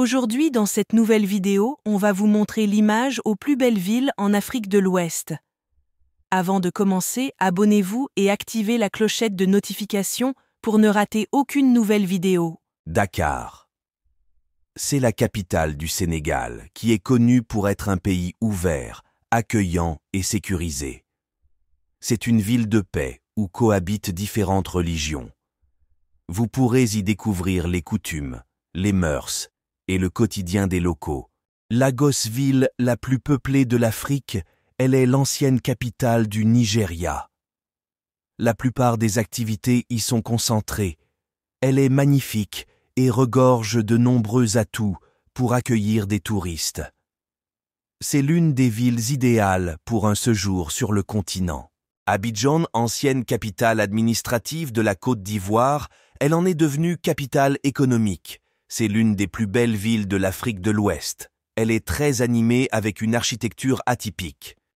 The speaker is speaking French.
Aujourd'hui dans cette nouvelle vidéo, on va vous montrer l'image aux plus belles villes en Afrique de l'Ouest. Avant de commencer, abonnez-vous et activez la clochette de notification pour ne rater aucune nouvelle vidéo. Dakar C'est la capitale du Sénégal qui est connue pour être un pays ouvert, accueillant et sécurisé. C'est une ville de paix où cohabitent différentes religions. Vous pourrez y découvrir les coutumes, les mœurs et le quotidien des locaux. ville la plus peuplée de l'Afrique, elle est l'ancienne capitale du Nigeria. La plupart des activités y sont concentrées. Elle est magnifique et regorge de nombreux atouts pour accueillir des touristes. C'est l'une des villes idéales pour un séjour sur le continent. Abidjan, ancienne capitale administrative de la Côte d'Ivoire, elle en est devenue capitale économique. C'est l'une des plus belles villes de l'Afrique de l'Ouest. Elle est très animée avec une architecture atypique.